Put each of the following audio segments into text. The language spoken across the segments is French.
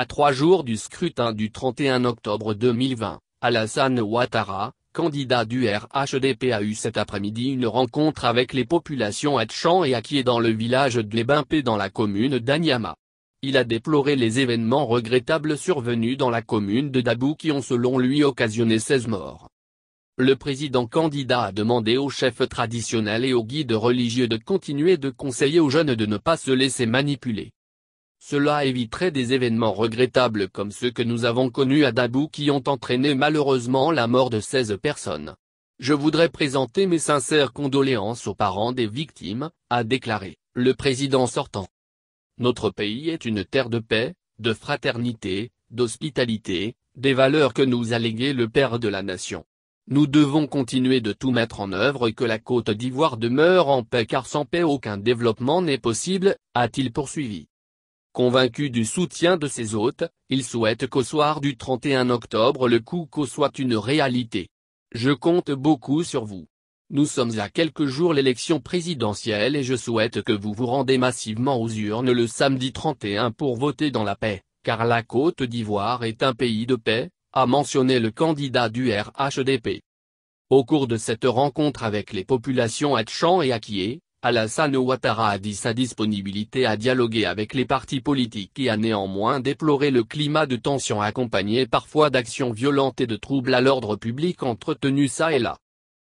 À trois jours du scrutin du 31 octobre 2020, Alassane Ouattara, candidat du RHDP a eu cet après-midi une rencontre avec les populations Hatchan et Akié dans le village d'Ebimpé dans la commune d'Anyama. Il a déploré les événements regrettables survenus dans la commune de Dabou qui ont selon lui occasionné 16 morts. Le président candidat a demandé aux chefs traditionnels et aux guides religieux de continuer de conseiller aux jeunes de ne pas se laisser manipuler. Cela éviterait des événements regrettables comme ceux que nous avons connus à Dabou qui ont entraîné malheureusement la mort de 16 personnes. Je voudrais présenter mes sincères condoléances aux parents des victimes, a déclaré, le président sortant. Notre pays est une terre de paix, de fraternité, d'hospitalité, des valeurs que nous a léguées le père de la nation. Nous devons continuer de tout mettre en œuvre que la Côte d'Ivoire demeure en paix car sans paix aucun développement n'est possible, a-t-il poursuivi. Convaincu du soutien de ses hôtes, il souhaite qu'au soir du 31 octobre le Coucou soit une réalité. Je compte beaucoup sur vous. Nous sommes à quelques jours l'élection présidentielle et je souhaite que vous vous rendez massivement aux urnes le samedi 31 pour voter dans la paix, car la Côte d'Ivoire est un pays de paix, a mentionné le candidat du RHDP. Au cours de cette rencontre avec les populations à et Akié, Alassane Ouattara a dit sa disponibilité à dialoguer avec les partis politiques et a néanmoins déploré le climat de tension accompagné parfois d'actions violentes et de troubles à l'ordre public entretenus ça et là.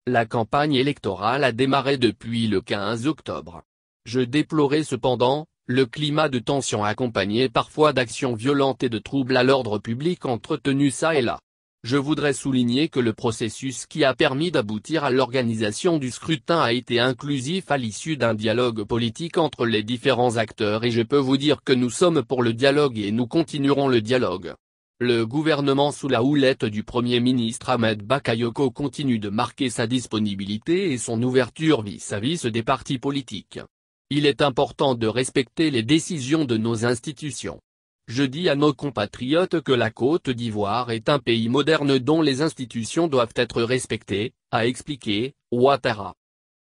La campagne électorale a démarré depuis le 15 octobre. Je déplorais cependant, le climat de tension accompagné parfois d'actions violentes et de troubles à l'ordre public entretenus ça et là je voudrais souligner que le processus qui a permis d'aboutir à l'organisation du scrutin a été inclusif à l'issue d'un dialogue politique entre les différents acteurs et je peux vous dire que nous sommes pour le dialogue et nous continuerons le dialogue. Le gouvernement sous la houlette du Premier ministre Ahmed Bakayoko continue de marquer sa disponibilité et son ouverture vis-à-vis des partis politiques. Il est important de respecter les décisions de nos institutions. Je dis à nos compatriotes que la Côte d'Ivoire est un pays moderne dont les institutions doivent être respectées, a expliqué Ouattara.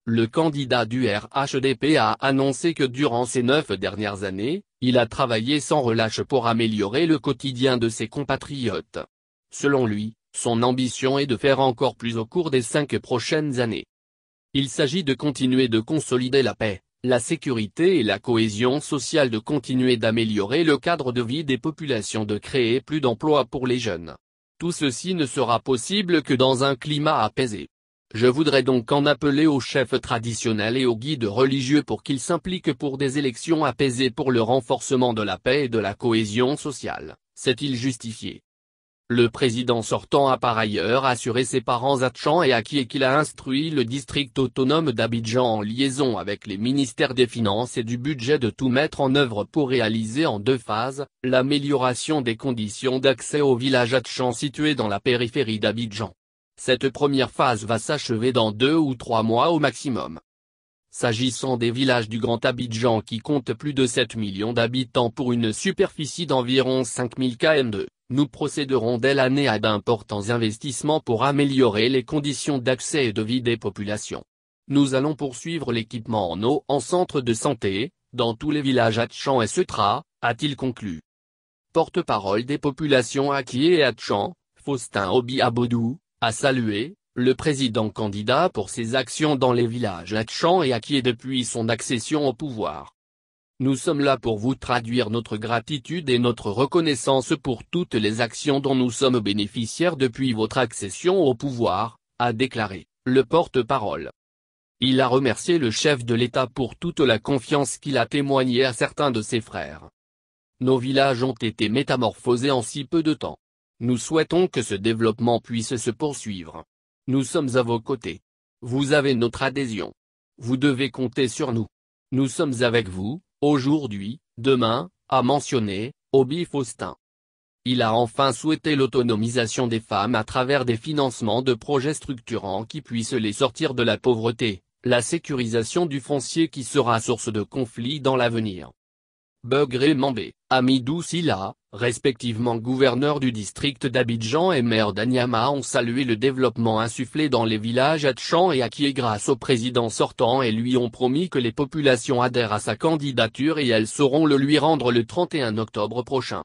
Le candidat du RHDP a annoncé que durant ces neuf dernières années, il a travaillé sans relâche pour améliorer le quotidien de ses compatriotes. Selon lui, son ambition est de faire encore plus au cours des cinq prochaines années. Il s'agit de continuer de consolider la paix, la sécurité et la cohésion sociale de continuer d'améliorer le cadre de vie des populations de créer plus d'emplois pour les jeunes. Tout ceci ne sera possible que dans un climat apaisé. Je voudrais donc en appeler aux chefs traditionnels et aux guides religieux pour qu'ils s'impliquent pour des élections apaisées pour le renforcement de la paix et de la cohésion sociale, c'est-il justifié le président sortant a par ailleurs assuré ses parents Atcham et qui et qu'il a instruit le district autonome d'Abidjan en liaison avec les ministères des Finances et du Budget de tout mettre en œuvre pour réaliser en deux phases, l'amélioration des conditions d'accès au village Atcham situé dans la périphérie d'Abidjan. Cette première phase va s'achever dans deux ou trois mois au maximum. S'agissant des villages du Grand Abidjan qui comptent plus de 7 millions d'habitants pour une superficie d'environ 5000 km2, nous procéderons dès l'année à d'importants investissements pour améliorer les conditions d'accès et de vie des populations. Nous allons poursuivre l'équipement en eau en centre de santé, dans tous les villages Hatchan et Sutra, a-t-il conclu. Porte-parole des populations Akie et Hatchan, Faustin Obi Abodou, a salué, le président candidat pour ses actions dans les villages Hatchan et Akie depuis son accession au pouvoir. Nous sommes là pour vous traduire notre gratitude et notre reconnaissance pour toutes les actions dont nous sommes bénéficiaires depuis votre accession au pouvoir, a déclaré, le porte-parole. Il a remercié le chef de l'État pour toute la confiance qu'il a témoignée à certains de ses frères. Nos villages ont été métamorphosés en si peu de temps. Nous souhaitons que ce développement puisse se poursuivre. Nous sommes à vos côtés. Vous avez notre adhésion. Vous devez compter sur nous. Nous sommes avec vous, aujourd'hui, demain, a mentionné, Obi Faustin. Il a enfin souhaité l'autonomisation des femmes à travers des financements de projets structurants qui puissent les sortir de la pauvreté, la sécurisation du foncier qui sera source de conflits dans l'avenir. Bugré Mambé, Amidou Silla, respectivement gouverneur du district d'Abidjan et maire d'Anyama ont salué le développement insufflé dans les villages Atchan et Akié grâce au président sortant et lui ont promis que les populations adhèrent à sa candidature et elles sauront le lui rendre le 31 octobre prochain.